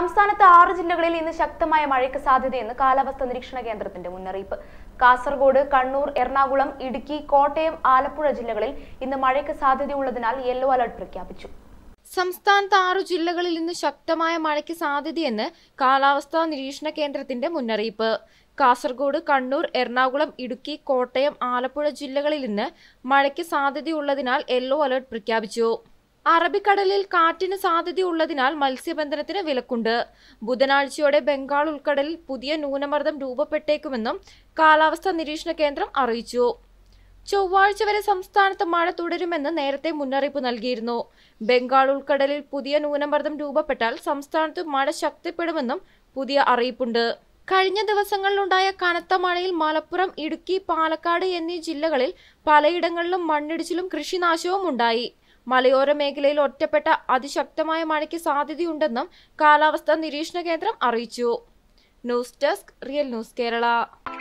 സംസ്ഥാനത്ത് ആറ് ജില്ലകളിൽ ഇന്ന് ശക്തമായ മഴയ്ക്ക് സാധ്യതയെന്ന് കാലാവസ്ഥാ നിരീക്ഷണ കേന്ദ്രത്തിന്റെ മുന്നറിയിപ്പ് കാസർഗോഡ് കണ്ണൂർ എറണാകുളം ഇടുക്കി കോട്ടയം ആലപ്പുഴ ജില്ലകളിൽ ഇന്ന് മഴയ്ക്ക് സാധ്യതയുള്ളതിനാൽ യെല്ലോ അലർട്ട് പ്രഖ്യാപിച്ചു സംസ്ഥാനത്ത് ആറു ജില്ലകളിൽ ഇന്ന് ശക്തമായ മഴയ്ക്ക് സാധ്യതയെന്ന് കാലാവസ്ഥാ നിരീക്ഷണ കേന്ദ്രത്തിന്റെ മുന്നറിയിപ്പ് കാസർഗോഡ് കണ്ണൂർ എറണാകുളം ഇടുക്കി കോട്ടയം ആലപ്പുഴ ജില്ലകളിൽ ഇന്ന് മഴയ്ക്ക് സാധ്യതയുള്ളതിനാൽ യെല്ലോ അലർട്ട് പ്രഖ്യാപിച്ചു അറബിക്കടലിൽ കാറ്റിന് സാധ്യതയുള്ളതിനാൽ മത്സ്യബന്ധനത്തിന് വിലക്കുണ്ട് ബുധനാഴ്ചയോടെ ബംഗാൾ ഉൾക്കടലിൽ പുതിയ ന്യൂനമർദ്ദം രൂപപ്പെട്ടേക്കുമെന്നും കാലാവസ്ഥാ നിരീക്ഷണ കേന്ദ്രം അറിയിച്ചു ചൊവ്വാഴ്ച വരെ സംസ്ഥാനത്ത് മഴ തുടരുമെന്ന് നേരത്തെ മുന്നറിയിപ്പ് നൽകിയിരുന്നു ബംഗാൾ ഉൾക്കടലിൽ പുതിയ ന്യൂനമർദ്ദം രൂപപ്പെട്ടാൽ സംസ്ഥാനത്ത് മഴ ശക്തിപ്പെടുമെന്നും പുതിയ അറിയിപ്പുണ്ട് കഴിഞ്ഞ ദിവസങ്ങളിലുണ്ടായ കനത്ത മഴയിൽ മലപ്പുറം ഇടുക്കി പാലക്കാട് എന്നീ ജില്ലകളിൽ പലയിടങ്ങളിലും മണ്ണിടിച്ചിലും കൃഷിനാശവും ഉണ്ടായി മലയോര മേഖലയിൽ ഒറ്റപ്പെട്ട അതിശക്തമായ മഴയ്ക്ക് സാധ്യതയുണ്ടെന്നും കാലാവസ്ഥാ നിരീക്ഷണ കേന്ദ്രം അറിയിച്ചു news desk real news Kerala